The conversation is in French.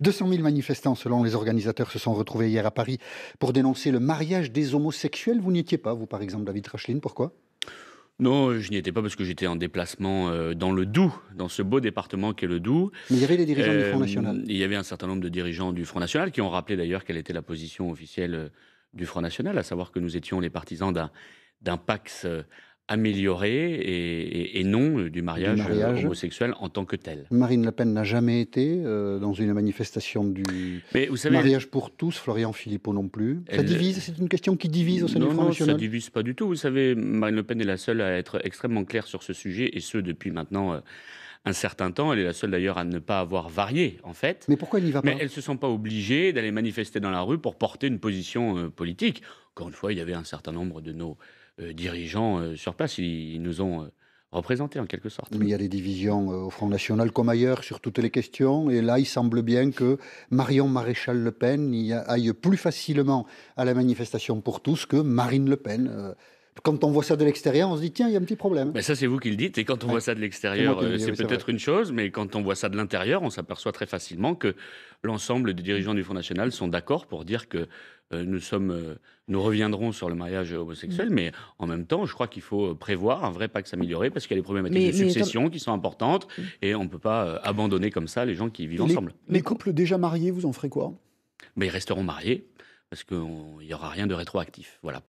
200 000 manifestants, selon les organisateurs, se sont retrouvés hier à Paris pour dénoncer le mariage des homosexuels. Vous n'y étiez pas, vous, par exemple, David Racheline. Pourquoi non, je n'y étais pas parce que j'étais en déplacement euh, dans le Doubs, dans ce beau département qu'est le Doubs. Mais il y avait les dirigeants du Front euh, National. Il y avait un certain nombre de dirigeants du Front National qui ont rappelé d'ailleurs quelle était la position officielle euh, du Front National, à savoir que nous étions les partisans d'un d'un Pax Améliorer et, non euh, du euh, mariage, homosexuel en tant que tel. Marine Le Pen n'a jamais été euh, dans une manifestation du mariage pour tous, Florian Philippot non plus. Ça divise, c'est une question qui divise au sein du Front non, ça ça divise pas du tout. Vous savez, Marine Le Pen est la seule à être extrêmement claire sur ce sujet et ce depuis maintenant. un certain temps. Elle est la seule d'ailleurs à ne pas avoir varié, en fait. Mais pourquoi elle n'y va pas Mais elle ne se sent pas obligée d'aller manifester dans la rue pour porter une position politique encore une fois, il y avait un certain nombre de nos euh, dirigeants euh, sur place. Ils, nous ont euh, représentés en quelque sorte. Mais il y a des divisions au Front National comme ailleurs sur toutes les questions. Et là, il semble bien que Marion Maréchal Le Pen aille plus facilement à la manifestation pour tous que Marine Le Pen quand on voit ça de l'extérieur, on se dit tiens, il y a un petit problème. Mais ça, c'est vous qui le dites. Et quand on voit ça de l'extérieur, euh, c'est peut-être une chose, mais quand on voit ça de l'intérieur, on s'aperçoit très facilement que l'ensemble des dirigeants du Front National sont d'accord pour dire que euh, nous sommes, euh, nous reviendrons sur le mariage homosexuel, mais en même temps, je crois qu'il faut prévoir un vrai pacte s'améliorer parce qu'il y a des problématiques de succession qui sont importantes mm. et on ne peut pas abandonner comme ça les gens qui vivent ensemble. Les couples déjà mariés, vous en ferez quoi Mais ils resteront mariés parce qu'il n'y aura rien de rétroactif. Voilà.